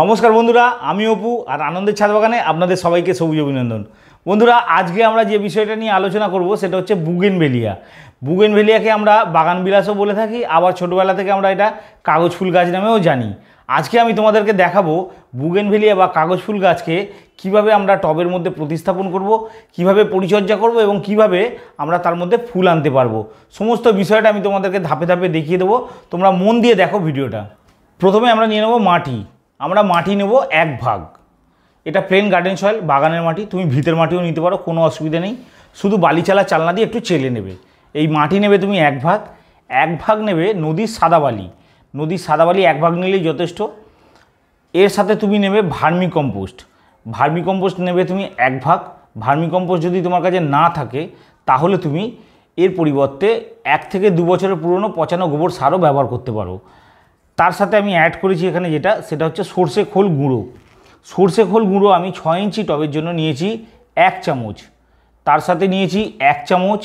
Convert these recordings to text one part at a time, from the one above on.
নমস্কার বন্ধুরা আমি অপু আর আনন্দের ছাদ বাগানে আপনাদের সবাইকে সবুজ অভিনন্দন বন্ধুরা আজকে আমরা যে বিষয়টা নিয়ে আলোচনা করব সেটা হচ্ছে বুগেন বুগেন ভেলিয়াকে আমরা বাগান বিলাসও বলে থাকি আবার ছোটোবেলা থেকে আমরা এটা কাগজ ফুল গাছ নামেও জানি আজকে আমি তোমাদেরকে দেখাবো বুগেন ভেলিয়া বা কাগজ ফুল গাছকে কিভাবে আমরা টবের মধ্যে প্রতিস্থাপন করব কিভাবে পরিচর্যা করব এবং কিভাবে আমরা তার মধ্যে ফুল আনতে পারবো সমস্ত বিষয়টা আমি তোমাদেরকে ধাপে ধাপে দেখিয়ে দেবো তোমরা মন দিয়ে দেখো ভিডিওটা প্রথমে আমরা নিয়ে নেবো মাটি আমরা মাটি নেব এক ভাগ এটা প্লেন গার্ডেন সয়েল বাগানের মাটি তুমি ভিতের মাটিও নিতে পারো কোনো অসুবিধা নেই শুধু বালিচালা চালনা দিয়ে একটু চেলে নেবে এই মাটি নেবে তুমি এক ভাগ এক ভাগ নেবে নদীর সাদা বালি নদীর সাদা বালি এক ভাগ নিলেই যথেষ্ট এর সাথে তুমি নেবে ভার্মি কম্পোস্ট ভার্মি কম্পোস্ট নেবে তুমি এক ভাগ ভার্মি কম্পোস্ট যদি তোমার কাছে না থাকে তাহলে তুমি এর পরিবর্তে এক থেকে দু বছরের পুরনো পচানো গোবর সারও ব্যবহার করতে পারো তার সাথে আমি অ্যাড করেছি এখানে যেটা সেটা হচ্ছে সর্ষে খোল গুঁড়ো সর্ষে খোল গুঁড়ো আমি ছ ইঞ্চি টবের জন্য নিয়েছি এক চামচ তার সাথে নিয়েছি এক চামচ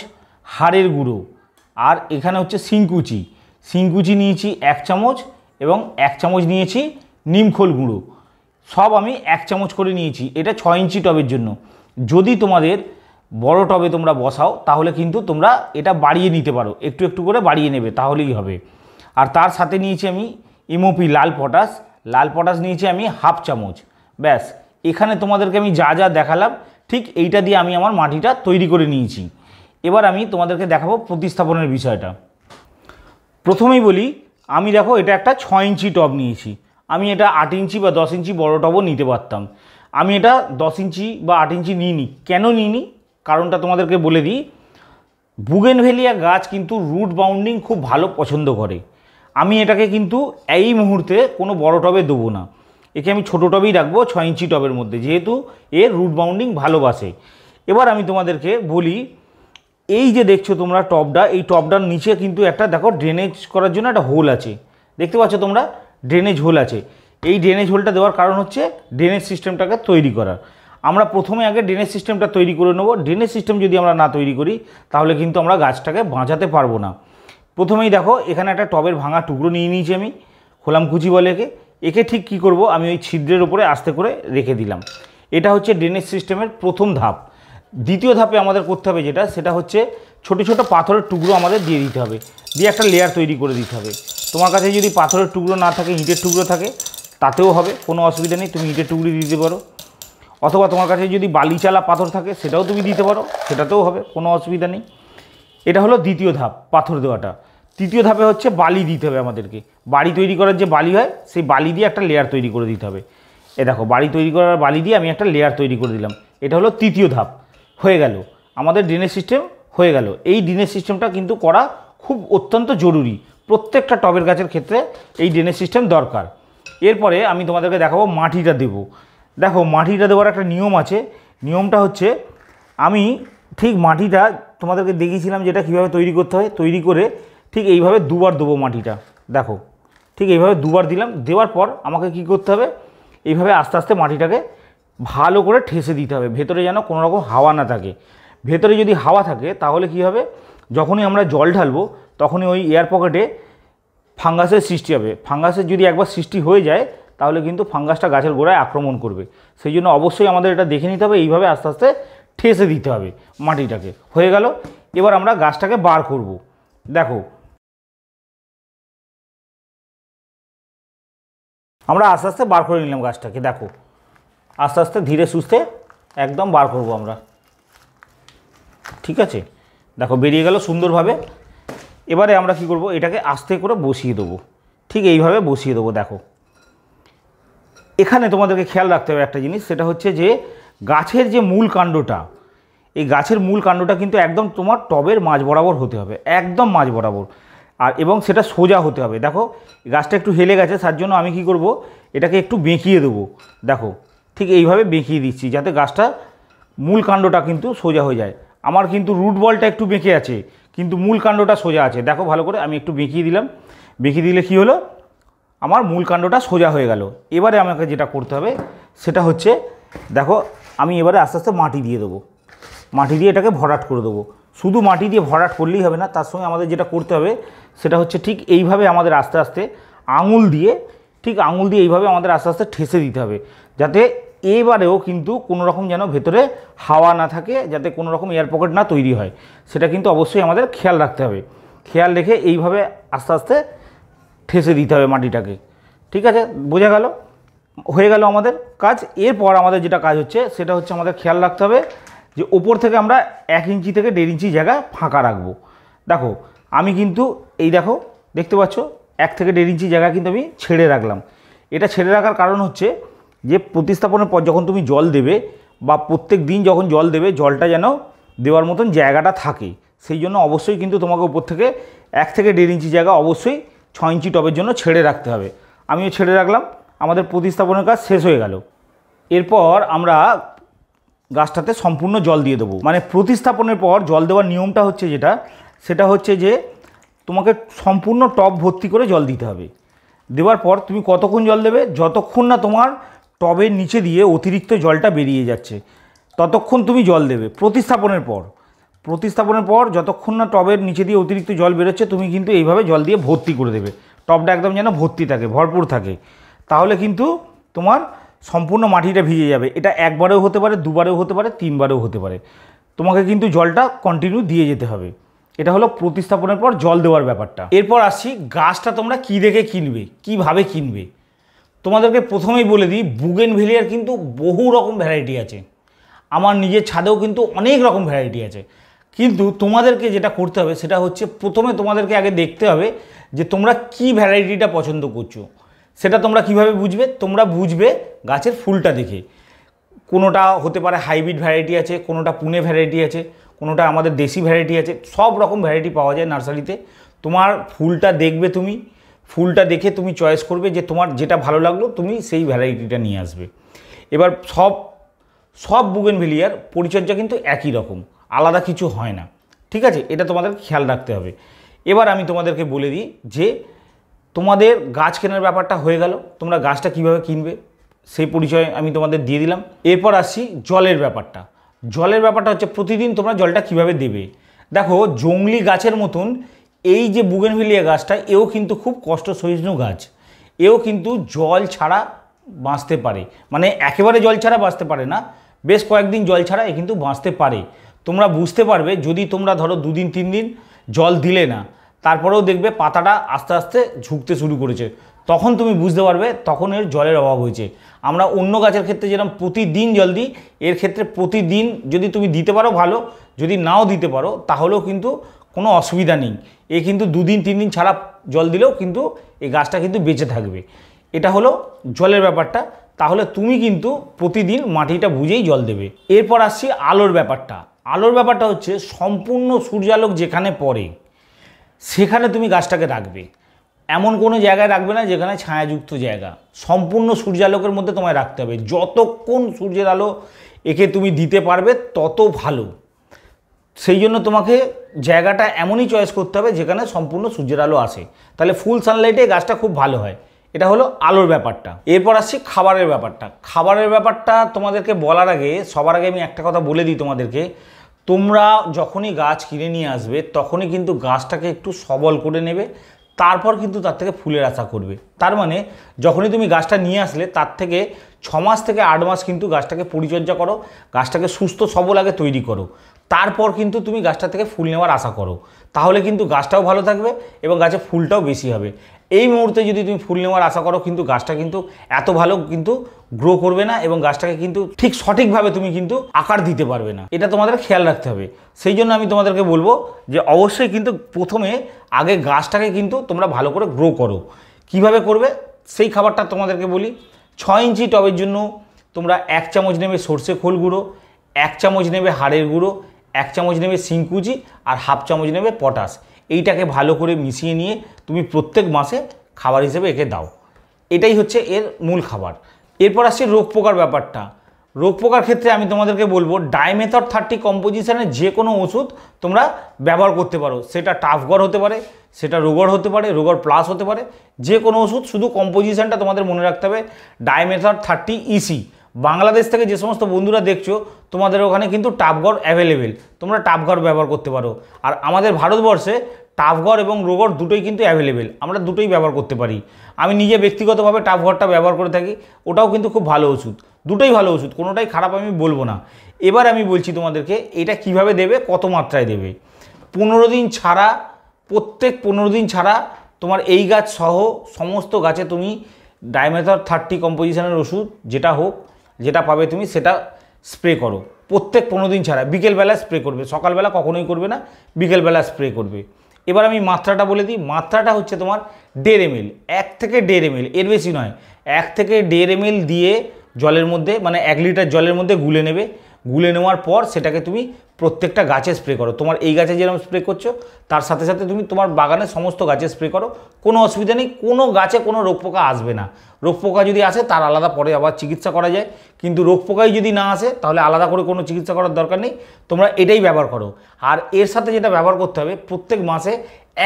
হাড়ের গুঁড়ো আর এখানে হচ্ছে সিংকুচি সিংকুচি নিয়েছি এক চামচ এবং এক চামচ নিয়েছি নিমখোল গুঁড়ো সব আমি এক চামচ করে নিয়েছি এটা ছয় ইঞ্চি টবের জন্য যদি তোমাদের বড় টবে তোমরা বসাও তাহলে কিন্তু তোমরা এটা বাড়িয়ে নিতে পারো একটু একটু করে বাড়িয়ে নেবে তাহলেই হবে আর তার সাথে নিয়েছি আমি ইমোপি লাল পটাশ লাল পটাশ নিয়েছি আমি হাফ চামচ ব্যাস এখানে তোমাদেরকে আমি যা যা দেখালাম ঠিক এইটা দিয়ে আমি আমার মাটিটা তৈরি করে নিয়েছি এবার আমি তোমাদেরকে দেখাবো প্রতিস্থাপনের বিষয়টা প্রথমেই বলি আমি দেখো এটা একটা ছ ইঞ্চি টব নিয়েছি আমি এটা আট ইঞ্চি বা দশ ইঞ্চি বড় টবও নিতে পারতাম আমি এটা দশ ইঞ্চি বা আট ইঞ্চি নিইনি কেন নিইনি কারণটা তোমাদেরকে বলে দিই বুগেনভেলিয়া গাছ কিন্তু রুট বাউন্ডিং খুব ভালো পছন্দ করে আমি এটাকে কিন্তু এই মুহূর্তে কোনো বড় টবে দেবো না একে আমি ছোটো টবেই রাখবো ছয় ইঞ্চি টবের মধ্যে যেহেতু এর রুট বাউন্ডিং ভালোবাসে এবার আমি তোমাদেরকে বলি এই যে দেখছো তোমরা টপটা এই টপটার নিচে কিন্তু একটা দেখো ড্রেনেজ করার জন্য একটা হোল আছে দেখতে পাচ্ছ তোমরা ড্রেনেজ হোল আছে এই ড্রেনেজ হোলটা দেওয়ার কারণ হচ্ছে ড্রেনেজ সিস্টেমটাকে তৈরি করার আমরা প্রথমে আগে ড্রেনেজ সিস্টেমটা তৈরি করে নেবো ড্রেনেজ সিস্টেম যদি আমরা না তৈরি করি তাহলে কিন্তু আমরা গাছটাকে বাঁচাতে পারবো না প্রথমেই দেখো এখানে একটা টবের ভাঙা টুকরো নিয়ে নিয়েছি আমি খোলামকুচি বলে একে একে ঠিক কি করব আমি ওই ছিদ্রের ওপরে আস্তে করে রেখে দিলাম এটা হচ্ছে ড্রেনেজ সিস্টেমের প্রথম ধাপ দ্বিতীয় ধাপে আমাদের করতে হবে যেটা সেটা হচ্ছে ছোট ছোট পাথরের টুকরো আমাদের দিয়ে দিতে হবে দিয়ে একটা লেয়ার তৈরি করে দিতে হবে তোমার কাছে যদি পাথরের টুকরো না থাকে ইঁটের টুকরো থাকে তাতেও হবে কোনো অসুবিধা নেই তুমি ইঁটের টুকরো দিতে পারো অথবা তোমার কাছে যদি বালিচালা পাথর থাকে সেটাও তুমি দিতে পারো সেটাতেও হবে কোনো অসুবিধা নেই এটা হলো দ্বিতীয় ধাপ পাথর দেওয়াটা তৃতীয় ধাপে হচ্ছে বালি দিতে হবে আমাদেরকে বাড়ি তৈরি করার যে বালি হয় সেই বালি দিয়ে একটা লেয়ার তৈরি করে দিতে হবে এ দেখো বাড়ি তৈরি করার বালি দিয়ে আমি একটা লেয়ার তৈরি করে দিলাম এটা হলো তৃতীয় ধাপ হয়ে গেল আমাদের ড্রেনেজ সিস্টেম হয়ে গেল এই ড্রেনেজ সিস্টেমটা কিন্তু করা খুব অত্যন্ত জরুরি প্রত্যেকটা টবের গাছের ক্ষেত্রে এই ড্রেনেজ সিস্টেম দরকার এরপরে আমি তোমাদেরকে দেখাবো মাটিটা দেব দেখো মাটিটা দেওয়ার একটা নিয়ম আছে নিয়মটা হচ্ছে আমি ঠিক মাটিটা তোমাদেরকে দেখিয়েছিলাম যেটা কিভাবে তৈরি করতে হয় তৈরি করে ঠিক এইভাবে দুবার দেবো মাটিটা দেখো ঠিক এইভাবে দুবার দিলাম দেওয়ার পর আমাকে কি করতে হবে এইভাবে আস্তে আস্তে মাটিটাকে ভালো করে ঠেসে দিতে হবে ভেতরে যেন কোনো রকম হাওয়া না থাকে ভেতরে যদি হাওয়া থাকে তাহলে কি হবে যখনই আমরা জল ঢালবো তখনই ওই এয়ার পকেটে ফাঙ্গাসের সৃষ্টি হবে ফাঙ্গাসের যদি একবার সৃষ্টি হয়ে যায় তাহলে কিন্তু ফাঙ্গাসটা গাছের গোড়ায় আক্রমণ করবে সেই জন্য অবশ্যই আমাদের এটা দেখে নিতে হবে এইভাবে আস্তে আস্তে ঠেসে দিতে হবে মাটিটাকে হয়ে গেল এবার আমরা গাছটাকে বার করব দেখো আমরা আস্তে আস্তে বার করে নিলাম গাছটাকে দেখো আস্তে আস্তে ধীরে সুস্থে একদম বার করব আমরা ঠিক আছে দেখো বেরিয়ে গেল সুন্দরভাবে এবারে আমরা কি করব এটাকে আস্তে করে বসিয়ে দেবো ঠিক এইভাবে বসিয়ে দেবো দেখো এখানে তোমাদেরকে খেয়াল রাখতে হবে একটা জিনিস সেটা হচ্ছে যে গাছের যে মূল কাণ্ডটা এই গাছের মূল কাণ্ডটা কিন্তু একদম তোমার টবের মাঝ বরাবর হতে হবে একদম মাঝ বরাবর আর এবং সেটা সোজা হতে হবে দেখো গাছটা একটু হেলে গেছে তার জন্য আমি কি করব এটাকে একটু বেঁকিয়ে দেবো দেখো ঠিক এইভাবে বেঁকিয়ে দিচ্ছি যাতে গাছটা মূল কাণ্ডটা কিন্তু সোজা হয়ে যায় আমার কিন্তু রুট বলটা একটু বেঁকে আছে কিন্তু মূল কাণ্ডটা সোজা আছে দেখো ভালো করে আমি একটু বেঁকিয়ে দিলাম বেঁকিয়ে দিলে কি হলো আমার মূল কাণ্ডটা সোজা হয়ে গেল এবারে আমাকে যেটা করতে হবে সেটা হচ্ছে দেখো আমি এবারে আস্তে আস্তে মাটি দিয়ে দেবো মাটি দিয়ে এটাকে ভরাট করে দেবো শুধু মাটি দিয়ে ভরাট করলেই হবে না তার সঙ্গে আমাদের যেটা করতে হবে সেটা হচ্ছে ঠিক এইভাবে আমাদের আস্তে আস্তে আঙুল দিয়ে ঠিক আঙুল দিয়ে এইভাবে আমাদের আস্তে আস্তে ঠেসে দিতে হবে যাতে এবারেও কিন্তু কোনো রকম যেন ভেতরে হাওয়া না থাকে যাতে কোনো রকম এয়ার পকেট না তৈরি হয় সেটা কিন্তু অবশ্যই আমাদের খেয়াল রাখতে হবে খেয়াল রেখে এইভাবে আস্তে আস্তে ঠেসে দিতে হবে মাটিটাকে ঠিক আছে বোঝা গেল হয়ে গেল আমাদের কাজ এরপর আমাদের যেটা কাজ হচ্ছে সেটা হচ্ছে আমাদের খেয়াল রাখতে হবে যে ওপর থেকে আমরা এক ইঞ্চি থেকে দেড় ইঞ্চি জায়গা ফাঁকা রাখবো দেখো আমি কিন্তু এই দেখো দেখতে পাচ্ছ এক থেকে দেড় ইঞ্চি জায়গা কিন্তু আমি ছেড়ে রাখলাম এটা ছেড়ে রাখার কারণ হচ্ছে যে প্রতিস্থাপনের পর যখন তুমি জল দেবে বা প্রত্যেক দিন যখন জল দেবে জলটা যেন দেওয়ার মতন জায়গাটা থাকে সেই জন্য অবশ্যই কিন্তু তোমাকে উপর থেকে এক থেকে দেড় ইঞ্চি জায়গা অবশ্যই ছ ইঞ্চি টবের জন্য ছেড়ে রাখতে হবে আমিও ছেড়ে রাখলাম আমাদের প্রতিস্থাপনের কাজ শেষ হয়ে গেল এরপর আমরা গাছটাতে সম্পূর্ণ জল দিয়ে দেবো মানে প্রতিস্থাপনের পর জল দেওয়ার নিয়মটা হচ্ছে যেটা সেটা হচ্ছে যে তোমাকে সম্পূর্ণ টব ভর্তি করে জল দিতে হবে দেওয়ার পর তুমি কতক্ষণ জল দেবে যতক্ষণ না তোমার টবের নিচে দিয়ে অতিরিক্ত জলটা বেরিয়ে যাচ্ছে ততক্ষণ তুমি জল দেবে প্রতিস্থাপনের পর প্রতিস্থাপনের পর যতক্ষণ না টবের নিচে দিয়ে অতিরিক্ত জল বেরোচ্ছে তুমি কিন্তু এইভাবে জল দিয়ে ভর্তি করে দেবে টবটা একদম যেন ভর্তি থাকে ভরপুর থাকে তাহলে কিন্তু তোমার সম্পূর্ণ মাটিটা ভিজে যাবে এটা একবারেও হতে পারে দুবারেও হতে পারে তিনবারেও হতে পারে তোমাকে কিন্তু জলটা কন্টিনিউ দিয়ে যেতে হবে এটা হলো প্রতিস্থাপনের পর জল দেওয়ার ব্যাপারটা এরপর আসছি গাছটা তোমরা কি দেখে কিনবে কিভাবে কিনবে তোমাদেরকে প্রথমেই বলে দিই বুগেন ভেলিয়ার কিন্তু বহু রকম ভ্যারাইটি আছে আমার নিজের ছাদেও কিন্তু অনেক রকম ভ্যারাইটি আছে কিন্তু তোমাদেরকে যেটা করতে হবে সেটা হচ্ছে প্রথমে তোমাদেরকে আগে দেখতে হবে যে তোমরা কি ভ্যারাইটিটা পছন্দ করছো সেটা তোমরা কিভাবে বুঝবে তোমরা বুঝবে গাছের ফুলটা দেখে কোনোটা হতে পারে হাইব্রিড ভ্যারাইটি আছে কোনোটা পুনে ভ্যারাইটি আছে কোনোটা আমাদের দেশি ভ্যারাইটি আছে সব রকম ভ্যারাইটি পাওয়া যায় নার্সারিতে তোমার ফুলটা দেখবে তুমি ফুলটা দেখে তুমি চয়েস করবে যে তোমার যেটা ভালো লাগলো তুমি সেই ভ্যারাইটিটা নিয়ে আসবে এবার সব সব বুগেন বুগেনভেলিয়ার পরিচর্যা কিন্তু একই রকম আলাদা কিছু হয় না ঠিক আছে এটা তোমাদের খেয়াল রাখতে হবে এবার আমি তোমাদেরকে বলে দিই যে তোমাদের গাছ কেনার ব্যাপারটা হয়ে গেল তোমরা গাছটা কিভাবে কিনবে সেই পরিচয় আমি তোমাদের দিয়ে দিলাম এরপর আসছি জলের ব্যাপারটা জলের ব্যাপারটা হচ্ছে প্রতিদিন তোমরা জলটা কিভাবে দেবে দেখো জংলি গাছের মতন এই যে বুগেনভিলিয়া গাছটা এও কিন্তু খুব কষ্ট সহিষ্ণু গাছ এও কিন্তু জল ছাড়া বাঁচতে পারে মানে একেবারে জল ছাড়া বাঁচতে পারে না বেশ কয়েকদিন জল ছাড়া এ কিন্তু বাঁচতে পারে তোমরা বুঝতে পারবে যদি তোমরা ধরো দুদিন তিন দিন জল দিলে না তারপরেও দেখবে পাতাটা আস্তে আস্তে ঝুঁকতে শুরু করেছে তখন তুমি বুঝতে পারবে তখন এর জলের অভাব হয়েছে আমরা অন্য গাছের ক্ষেত্রে যেরকম প্রতিদিন জল দিই এর ক্ষেত্রে প্রতিদিন যদি তুমি দিতে পারো ভালো যদি নাও দিতে পারো তাহলেও কিন্তু কোনো অসুবিধা নেই এ কিন্তু দুদিন তিন দিন ছাড়া জল দিলেও কিন্তু এই গাছটা কিন্তু বেঁচে থাকবে এটা হলো জলের ব্যাপারটা তাহলে তুমি কিন্তু প্রতিদিন মাটিটা বুঝেই জল দেবে এরপর আসছি আলোর ব্যাপারটা আলোর ব্যাপারটা হচ্ছে সম্পূর্ণ সূর্যালোক যেখানে পড়ে সেখানে তুমি গাছটাকে রাখবে এমন কোনো জায়গায় রাখবে না যেখানে ছায়াযুক্ত জায়গা সম্পূর্ণ সূর্যালোকের মধ্যে তোমায় রাখতে হবে যতক্ষণ সূর্যের আলো একে তুমি দিতে পারবে তত ভালো সেই জন্য তোমাকে জায়গাটা এমনই চয়েস করতে হবে যেখানে সম্পূর্ণ সূর্যের আলো আসে তাহলে ফুল সানলাইটে গাছটা খুব ভালো হয় এটা হলো আলোর ব্যাপারটা এরপর আসছি খাবারের ব্যাপারটা খাবারের ব্যাপারটা তোমাদেরকে বলার আগে সবার আগে আমি একটা কথা বলে দিই তোমাদেরকে তোমরা যখনই গাছ কিনে নিয়ে আসবে তখনই কিন্তু গাছটাকে একটু সবল করে নেবে তারপর কিন্তু তার থেকে ফুলের আশা করবে তার মানে যখনই তুমি গাছটা নিয়ে আসলে তার থেকে ছ মাস থেকে আট মাস কিন্তু গাছটাকে পরিচর্যা করো গাছটাকে সুস্থ সবল আগে তৈরি করো তারপর কিন্তু তুমি গাছটা থেকে ফুল নেওয়ার আশা করো তাহলে কিন্তু গাছটাও ভালো থাকবে এবং গাছে ফুলটাও বেশি হবে এই মুহূর্তে যদি তুমি ফুল নেওয়ার আশা করো কিন্তু গাছটা কিন্তু এত ভালো কিন্তু গ্রো করবে না এবং গাছটাকে কিন্তু ঠিক সঠিকভাবে তুমি কিন্তু আকার দিতে পারবে না এটা তোমাদের খেয়াল রাখতে হবে সেই জন্য আমি তোমাদেরকে বলবো যে অবশ্যই কিন্তু প্রথমে আগে গাছটাকে কিন্তু তোমরা ভালো করে গ্রো করো কিভাবে করবে সেই খাবারটা তোমাদেরকে বলি ছয় ইঞ্চি টবের জন্য তোমরা এক চামচ নেবে সর্ষে খোল গুঁড়ো এক চামচ নেবে হাড়ের গুঁড়ো এক চামচ নেবে সিংকুচি আর হাফ চামচ নেবে পটাশ এইটাকে ভালো করে মিশিয়ে নিয়ে তুমি প্রত্যেক মাসে খাবার হিসেবে একে দাও এটাই হচ্ছে এর মূল খাবার এরপর আসছে রোগ পোকার ব্যাপারটা রোগ পোকার ক্ষেত্রে আমি তোমাদেরকে বলবো ডায়মেথর থার্টি কম্পোজিশানের যে কোনো ওষুধ তোমরা ব্যবহার করতে পারো সেটা টাফগর হতে পারে সেটা রোগর হতে পারে রোগর প্লাস হতে পারে যে কোনো ওষুধ শুধু কম্পোজিশানটা তোমাদের মনে রাখতে হবে ডায়মেথর থার্টি ইসি বাংলাদেশ থেকে যে সমস্ত বন্ধুরা দেখছো তোমাদের ওখানে কিন্তু টাপঘর অ্যাভেলেবেল তোমরা টাপঘর ব্যবহার করতে পারো আর আমাদের ভারতবর্ষে টাফঘর এবং রোগর দুটোই কিন্তু অ্যাভেলেবেল আমরা দুটোই ব্যবহার করতে পারি আমি নিজে ব্যক্তিগতভাবে টাফঘরটা ব্যবহার করে থাকি ওটাও কিন্তু খুব ভালো ওষুধ দুটোই ভালো ওষুধ কোনোটাই খারাপ আমি বলবো না এবার আমি বলছি তোমাদেরকে এটা কিভাবে দেবে কত মাত্রায় দেবে পনেরো দিন ছাড়া প্রত্যেক পনেরো দিন ছাড়া তোমার এই গাছ সহ সমস্ত গাছে তুমি ডায়মেথর থার্টি কম্পোজিশনের ওষুধ যেটা হোক যেটা পাবে তুমি সেটা স্প্রে করো প্রত্যেক পনেরো দিন ছাড়া বিকেলবেলা স্প্রে করবে সকালবেলা কখনোই করবে না বিকেলবেলা স্প্রে করবে এবার আমি মাত্রাটা বলে দিই মাত্রাটা হচ্ছে তোমার দেড় এমএল এক থেকে দেড় এমএল এর বেশি নয় এক থেকে দেড় এমএল দিয়ে জলের মধ্যে মানে এক লিটার জলের মধ্যে গুলে নেবে গুলে নেওয়ার পর সেটাকে তুমি প্রত্যেকটা গাছে স্প্রে করো তোমার এই গাছে যেরকম স্প্রে করছো তার সাথে সাথে তুমি তোমার বাগানে সমস্ত গাছে স্প্রে করো কোনো অসুবিধা নেই কোনো গাছে কোনো রোগ পোকা আসবে না রোগ পোকা যদি আসে তার আলাদা পরে আবার চিকিৎসা করা যায় কিন্তু রোগ পোকাই যদি না আসে তাহলে আলাদা করে কোনো চিকিৎসা করার দরকার নেই তোমরা এটাই ব্যবহার করো আর এর সাথে যেটা ব্যবহার করতে হবে প্রত্যেক মাসে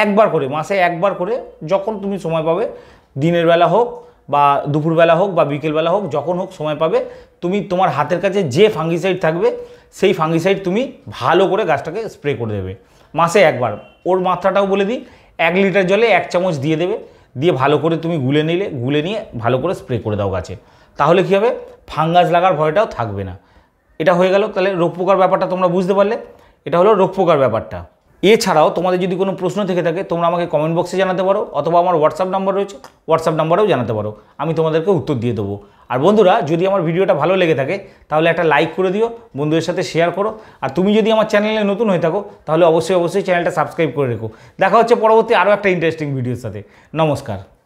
একবার করে মাসে একবার করে যখন তুমি সময় পাবে দিনের বেলা হোক বা দুপুরবেলা হোক বা বিকেলবেলা হোক যখন হোক সময় পাবে তুমি তোমার হাতের কাছে যে ফাঙ্গিসাইড থাকবে সেই ফাঙ্গিসাইড তুমি ভালো করে গাছটাকে স্প্রে করে দেবে মাসে একবার ওর মাত্রাটাও বলে দিই এক লিটার জলে এক চামচ দিয়ে দেবে দিয়ে ভালো করে তুমি গুলে নিলে গুলে নিয়ে ভালো করে স্প্রে করে দাও গাছে তাহলে কী হবে ফাঙ্গাস লাগার ভয়টাও থাকবে না এটা হয়ে গেল তাহলে রোগ পোকার ব্যাপারটা তোমরা বুঝতে পারলে এটা হলো রোগ পোকার ব্যাপারটা এছাড়াও তোমাদের যদি কোনো প্রশ্ন থেকে থাকে তোমরা আমাকে কমেন্ট বক্সে জানাতে পারো অথবা আমার হোয়াটসঅ্যাপ নাম্বার রয়েছে হোয়াটসঅ্যাপ নাম্বারেও জানাতে পারো আমি তোমাদেরকে উত্তর দিয়ে দেবো আর বন্ধুরা যদি আমার ভিডিওটা ভালো লেগে থাকে তাহলে একটা লাইক করে দিও বন্ধুদের সাথে শেয়ার করো আর তুমি যদি আমার চ্যানেলে নতুন হয়ে থাকো তাহলে অবশ্যই অবশ্যই চ্যানেলটা সাবস্ক্রাইব করে রেখো দেখা হচ্ছে পরবর্তী আরও একটা ইন্টারেস্টিং ভিডিওর সাথে নমস্কার